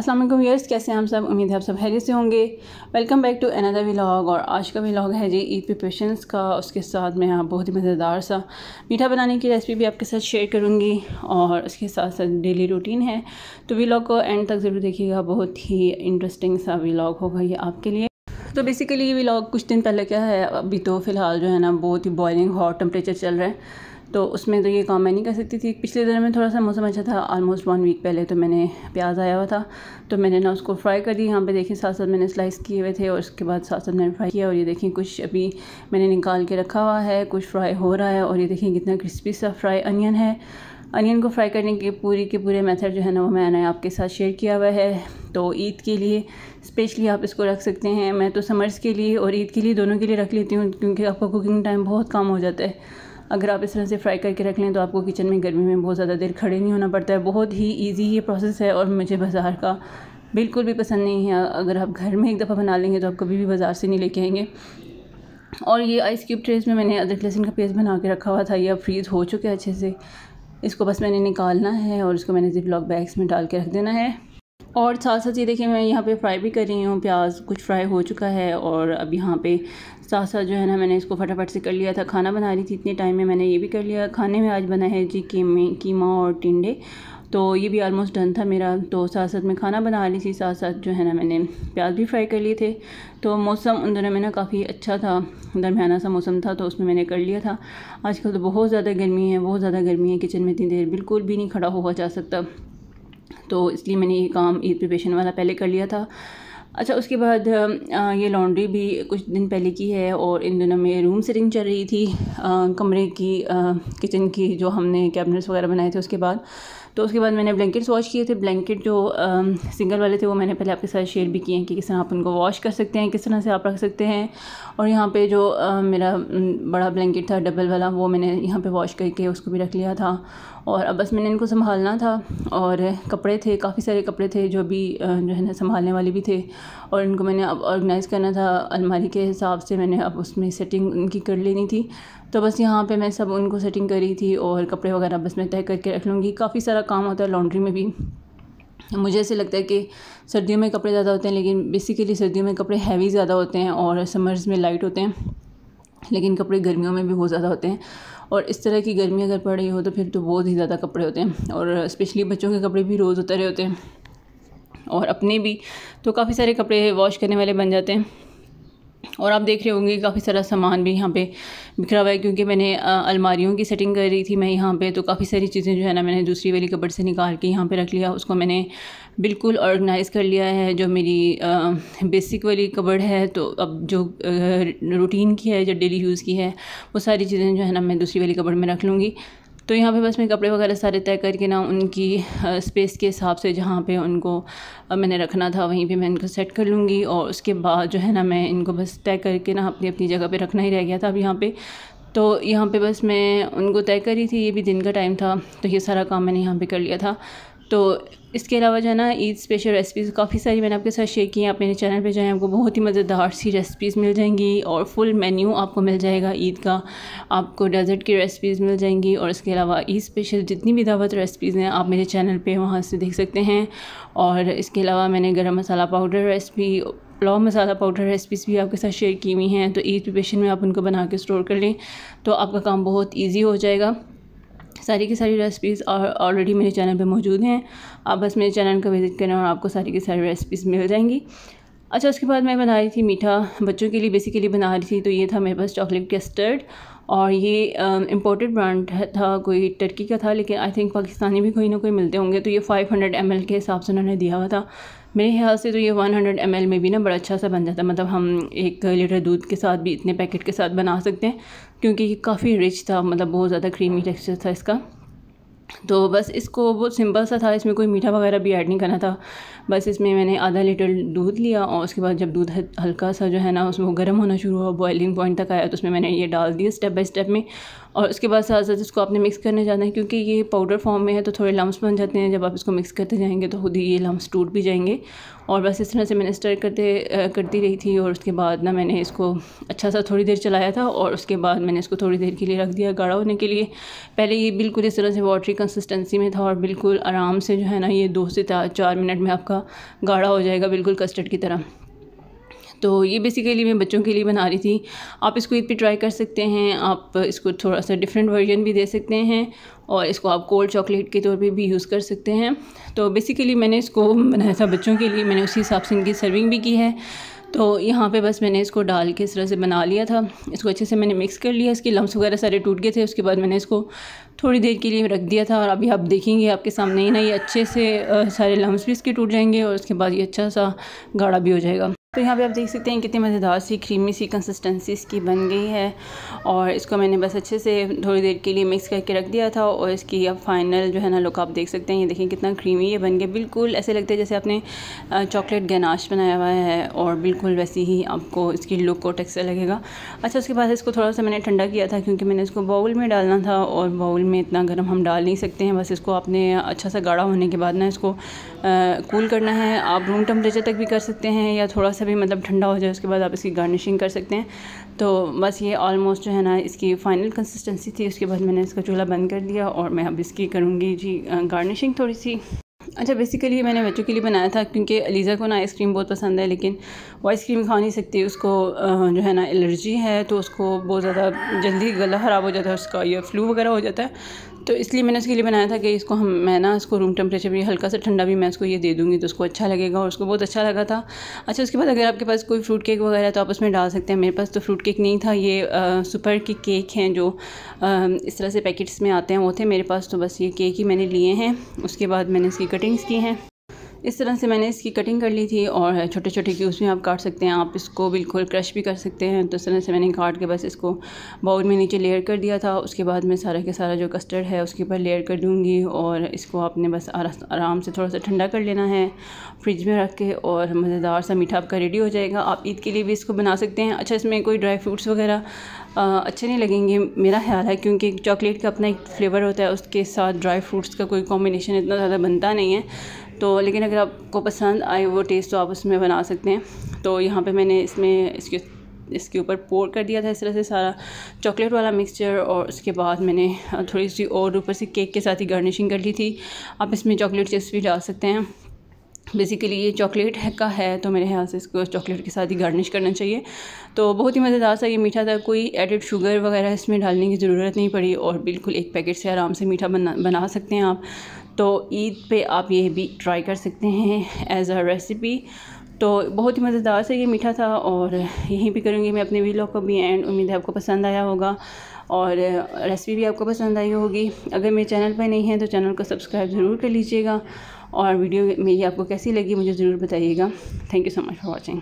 अस्सलाम वालेकुम वीयर्स कैसे हम सब उम्मीद है आप सब हैरी से होंगे welcome back to another vlog और आज का व्लॉग है जी ईद प्रिपरेशंस का उसके साथ मैं यहाँ बहुत ही मज़ेदार सा मीठा बनाने की रेसिपी भी आपके साथ शेयर करूँगी और उसके साथ साथ डेली रूटीन है तो व्लॉग को एंड तक ज़रूर देखिएगा बहुत ही इंटरेस्टिंग सा व्लॉग होगा ये आपके लिए तो बेसिकली ये व्लॉग कुछ दिन पहले क्या है अभी तो फ़िलहाल जो है ना बहुत ही बॉयलिंग हॉट टेम्परेचर चल रहा है तो उसमें तो ये काम मैं नहीं कर सकती थी पिछले दिन में थोड़ा सा मौसम अच्छा था आलमोस्ट वन वीक पहले तो मैंने प्याज आया हुआ था तो मैंने ना उसको फ्राई कर दी यहाँ पे देखिए साथ साथ मैंने स्लाइस किए हुए थे और उसके बाद साथ साथ मैंने फ्राई किया और ये देखें कुछ अभी मैंने निकाल के रखा हुआ है कुछ फ्राई हो रहा है और ये देखें कितना क्रिस्पी सा फ्राई अनियन है अनियन को फ्राई करने के पूरी के पूरे मेथड जो है ना वो मैंने आपके साथ शेयर किया हुआ है तो ईद के लिए स्पेशली आप इसको रख सकते हैं मैं तो समर्स के लिए और ईद के लिए दोनों के लिए रख लेती हूँ क्योंकि आपका कुकिंग टाइम बहुत कम हो जाता है अगर आप इस तरह से फ्राई करके रख लें तो आपको किचन में गर्मी में बहुत ज़्यादा देर खड़े नहीं होना पड़ता है बहुत ही ईजी ये प्रोसेस है और मुझे बाज़ार का बिल्कुल भी पसंद नहीं है अगर आप घर में एक दफ़ा बना लेंगे तो आप कभी भी बाज़ार से नहीं लेके आएंगे और ये आइस क्यूब ट्रेस में मैंने अदरक लहसुन का पेस्ट बना के रखा हुआ था ये अब फ्रीज़ हो चुके अच्छे से इसको बस मैंने निकालना है और इसको मैंने जिप लॉक बैग्स में डाल के रख देना है और साथ साथ ये देखिए मैं यहाँ पे फ्राई भी कर रही हूँ प्याज कुछ फ्राई हो चुका है और अब यहाँ पे साथ साथ जो है ना मैंने इसको फटाफट से कर लिया था खाना बना रही थी इतने टाइम में मैंने ये भी कर लिया खाने में आज बना है जी कीमे कीमा और टिंडे तो ये भी आलमोस्ट डन था मेरा तो साथ साथ मैं खाना बना रही थी साथ साथ जो है ना मैंने प्याज भी फ्राई कर लिए थे तो मौसम उन दिनों में ना काफ़ी अच्छा था दरमियाना सा मौसम था तो उसमें मैंने कर लिया था आजकल तो बहुत ज़्यादा गर्मी है बहुत ज़्यादा गर्मी है किचन में इतनी देर बिल्कुल भी नहीं खड़ा हुआ जा सकता तो इसलिए मैंने ये काम ईद प्रिपेशन वाला पहले कर लिया था अच्छा उसके बाद ये लॉन्ड्री भी कुछ दिन पहले की है और इन दिनों में रूम सेटिंग चल रही थी आ, कमरे की किचन की जो हमने कैबिनेट्स वगैरह बनाए थे उसके बाद तो उसके बाद मैंने ब्लैंकेट्स वॉश किए थे ब्लैंकेट जो आ, सिंगल वाले थे वो मैंने पहले आपके साथ शेयर भी किए हैं कि किस तरह आप उनको वॉश कर सकते हैं किस तरह से आप रख सकते हैं और यहाँ पर जो आ, मेरा बड़ा ब्लैंकेट था डबल वाला वो मैंने यहाँ पर वॉश करके उसको भी रख लिया था और अब बस मैंने इनको संभालना था और कपड़े थे काफ़ी सारे कपड़े थे जो भी जो है ना संभालने वाले भी थे और इनको मैंने अब ऑर्गेनाइज़ करना था अलमारी के हिसाब से मैंने अब उसमें सेटिंग उनकी कर लेनी थी तो बस यहाँ पे मैं सब उनको सेटिंग करी थी और कपड़े वगैरह बस मैं तय करके रख लूँगी काफ़ी सारा काम होता है लॉन्ड्री में भी मुझे ऐसे लगता है कि सर्दियों में कपड़े ज़्यादा होते हैं लेकिन बेसिकली सर्दियों में कपड़े हैवी ज़्यादा होते हैं और समर्स में लाइट होते हैं लेकिन कपड़े गर्मियों में भी बहुत ज़्यादा होते हैं और इस तरह की गर्मी अगर पड़ रही हो तो फिर तो बहुत ही ज़्यादा कपड़े होते हैं और स्पेशली बच्चों के कपड़े भी रोज़ उतरे होते हैं और अपने भी तो काफ़ी सारे कपड़े वॉश करने वाले बन जाते हैं और आप देख रहे होंगे काफ़ी सारा सामान भी यहाँ पे बिखरा हुआ है क्योंकि मैंने अलमारियों की सेटिंग कर रही थी मैं यहाँ पे तो काफ़ी सारी चीज़ें जो है ना मैंने दूसरी वाली कपड़ से निकाल के यहाँ पे रख लिया उसको मैंने बिल्कुल ऑर्गेनाइज़ कर लिया है जो मेरी बेसिक वाली कपड़ है तो अब जो रूटीन की है जो डेली यूज़ की है वो सारी चीज़ें जो है ना मैं दूसरी वाली कबड़ में रख लूँगी तो यहाँ पे बस मैं कपड़े वगैरह सारे तय करके ना उनकी स्पेस के हिसाब से जहाँ पे उनको मैंने रखना था वहीं पे मैं इनको सेट कर लूँगी और उसके बाद जो है ना मैं इनको बस तय करके ना अपनी अपनी जगह पे रखना ही रह गया था अब यहाँ पे तो यहाँ पे बस मैं उनको तय करी थी ये भी दिन का टाइम था तो ये सारा काम मैंने यहाँ पर कर लिया था तो इसके अलावा जो है ना ईद स्पेशल रेसिपीज़ काफ़ी सारी मैंने आपके साथ शेयर की हैं आप मेरे चैनल पे जो है आपको बहुत ही मज़ेदार सी रेसिपीज़ मिल जाएंगी और फुल मेन्यू आपको मिल जाएगा ईद का आपको डेजर्ट की रेसिपीज़ मिल जाएंगी और इसके अलावा ईद स्पेशल जितनी भी दावत रेसिपीज़ हैं आप मेरे चैनल पर वहाँ से देख सकते हैं और इसके अलावा मैंने गर्म मसाला पाउडर रेसिपी लॉ मसाला पाउडर रेसिपीज़ भी आपके साथ शेयर की हुई हैं तो ईद प्रिपेशन में आप उनको बना के स्टोर कर लें तो आपका काम बहुत ईजी हो जाएगा सारी की सारी रेसिपीज़ ऑलरेडी मेरे चैनल पे मौजूद हैं आप बस मेरे चैनल का विज़िट करें और आपको सारी की सारी रेसिपीज़ मिल जाएंगी अच्छा उसके बाद मैं बना रही थी मीठा बच्चों के लिए बेसिकली बना रही थी तो ये था मेरे पास चॉकलेट कस्टर्ड और ये इम्पोर्टेड ब्रांड था कोई टर्की का था लेकिन आई थिंक पाकिस्तानी भी कोई ना कोई मिलते होंगे तो ये 500 हंड्रेड के हिसाब से उन्होंने दिया हुआ था मेरे ख्याल से तो ये 100 हंड्रेड में भी ना बड़ा अच्छा सा बन जाता मतलब हम एक लीटर दूध के साथ भी इतने पैकेट के साथ बना सकते हैं क्योंकि काफ़ी रिच था मतलब बहुत ज़्यादा क्रीमी टेक्सचर था इसका तो बस इसको बहुत सिंपल सा था इसमें कोई मीठा वगैरह भी ऐड नहीं करना था बस इसमें मैंने आधा लीटर दूध लिया और उसके बाद जब दूध हल्का सा जो है ना उसमें वो गर्म होना शुरू हुआ बॉइलिंग पॉइंट तक आया तो उसमें मैंने ये डाल दिया स्टेप बाय स्टेप में और उसके बाद साथ साथ इसको आपने मिक्स करने जाना है क्योंकि ये पाउडर फॉर्म में है तो थोड़े लम्स बन जाते हैं जब आप इसको मिक्स करते जाएंगे तो खुद ही ये लम्स टूट भी जाएंगे और बस इस तरह से मैंने स्टर करते करती रही थी और उसके बाद ना मैंने इसको अच्छा सा थोड़ी देर चलाया था और उसके बाद मैंने इसको थोड़ी देर के लिए रख दिया गाढ़ा होने के लिए पहले ये बिल्कुल इस तरह से वाटरी कंसिस्टेंसी में था और बिल्कुल आराम से जो है ना ये दो से चार मिनट में आपका गाढ़ा हो जाएगा बिल्कुल कस्टर्ड की तरह तो ये बेसिकली मैं बच्चों के लिए बना रही थी आप इसको ईद पर ट्राई कर सकते हैं आप इसको थोड़ा सा डिफरेंट वर्जन भी दे सकते हैं और इसको आप कोल्ड चॉकलेट के तौर पे भी यूज़ कर सकते हैं तो बेसिकली मैंने इसको बनाया था बच्चों के लिए मैंने उसी हिसाब से इनकी सर्विंग भी की है तो यहाँ पे बस मैंने इसको डाल के इस तरह से बना लिया था इसको अच्छे से मैंने मिक्स कर लिया इसके लम्स वगैरह सारे टूट गए थे उसके बाद मैंने इसको थोड़ी देर के लिए रख दिया था और अभी आप देखेंगे आपके सामने ही ना ये अच्छे से सारे लम्स भी इसके टूट जाएंगे और उसके बाद ये अच्छा सा गाढ़ा भी हो जाएगा तो यहाँ पे आप देख सकते हैं कितनी मज़ेदार सी क्रीमी सी कंसिस्टेंसी इसकी बन गई है और इसको मैंने बस अच्छे से थोड़ी देर के लिए मिक्स करके रख दिया था और इसकी अब फाइनल जो है ना लुक आप देख सकते हैं ये देखें कितना क्रीमी ये बन गया बिल्कुल ऐसे लगता है जैसे आपने चॉकलेट गनाश बनाया हुआ है और बिल्कुल वैसी ही आपको इसकी लुक और टेक्सचर लगेगा अच्छा उसके बाद इसको थोड़ा सा मैंने ठंडा किया था क्योंकि मैंने इसको बाउल में डालना था और बाउल में इतना गर्म हम डाल नहीं सकते हैं बस इसको आपने अच्छा सा गाढ़ा होने के बाद ना इसको कूल करना है आप रूम टेम्परेचर तक भी कर सकते हैं या थोड़ा सा से भी मतलब ठंडा हो जाए उसके बाद आप इसकी गार्निशिंग कर सकते हैं तो बस ये ऑलमोस्ट जो है ना इसकी फाइनल कंसिस्टेंसी थी उसके बाद मैंने इसका चूल्हा बंद कर दिया और मैं अब इसकी करूँगी जी गार्निशिंग थोड़ी सी अच्छा बेसिकली मैंने बच्चों के लिए बनाया था क्योंकि अलीज़ा को ना आइसक्रीम बहुत पसंद है लेकिन वो आइसक्रीम खा नहीं सकती उसको जो है ना एलर्जी है तो उसको बहुत ज़्यादा जल्दी गला ख़राब हो जाता है उसका या फ्लू वगैरह हो जाता है तो इसलिए मैंने उसके लिए बनाया था कि इसको हम मैं ना इसको रूम टेम्परेचर भी हल्का सा ठंडा भी मैं इसको ये दे दूँगी तो उसको अच्छा लगेगा और उसको बहुत अच्छा लगा था अच्छा उसके बाद अगर आपके पास कोई फ्रूट केक वगैरह तो आप उसमें डाल सकते हैं मेरे पास तो फ्रूट केक नहीं था ये सुपर के केक हैं जो आ, इस तरह से पैकेट्स में आते हैं वो थे मेरे पास तो बस ये केक ही मैंने लिए हैं उसके बाद मैंने इसकी कटिंग्स की हैं इस तरह से मैंने इसकी कटिंग कर ली थी और छोटे छोटे क्यूब्स में आप काट सकते हैं आप इसको बिल्कुल क्रश भी कर सकते हैं तो इस तरह से मैंने काट के बस इसको बाउल में नीचे लेयर कर दिया था उसके बाद मैं सारा के सारा जो कस्टर्ड है उसके ऊपर लेयर कर दूँगी और इसको आपने बस आराम से थोड़ा सा ठंडा कर लेना है फ्रिज में रख के और मज़ेदार सा मीठा आपका रेडी हो जाएगा आप ईद के लिए भी इसको बना सकते हैं अच्छा इसमें कोई ड्राई फ्रूट्स वगैरह अच्छे नहीं लगेंगे मेरा ख्याल है क्योंकि चॉकलेट का अपना एक फ्लेवर होता है उसके साथ ड्राई फ्रूट्स का कोई कॉम्बिनेशन इतना ज़्यादा बनता नहीं है तो लेकिन अगर आपको पसंद आए वो टेस्ट तो आप उसमें बना सकते हैं तो यहाँ पे मैंने इसमें इसके इसके ऊपर पोर कर दिया था इस तरह से सारा चॉकलेट वाला मिक्सचर और उसके बाद मैंने थोड़ी सी और ऊपर से केक के साथ ही गार्निशिंग कर ली थी आप इसमें चॉकलेट चिप्स भी डाल सकते हैं बेसिकली ये चॉकलेट है का है तो मेरे ख्याल से इसको चॉकलेट के साथ ही गार्निश करना चाहिए तो बहुत ही मज़ेदार सा ये मीठा था कोई एडिड शुगर वगैरह इसमें डालने की ज़रूरत नहीं पड़ी और बिल्कुल एक पैकेट से आराम से मीठा बना बना सकते हैं आप तो ईद पे आप ये भी ट्राई कर सकते हैं एज़ अ रेसिपी तो बहुत ही मज़ेदार से ये मीठा था और यहीं भी करूँगी मैं अपने वीलॉग को भी एंड उम्मीद है आपको पसंद आया होगा और रेसिपी भी आपको पसंद आई होगी अगर मेरे चैनल पर नहीं है तो चैनल को सब्सक्राइब ज़रूर कर लीजिएगा और वीडियो मेरी आपको कैसी लगी मुझे ज़रूर बताइएगा thank you so much for watching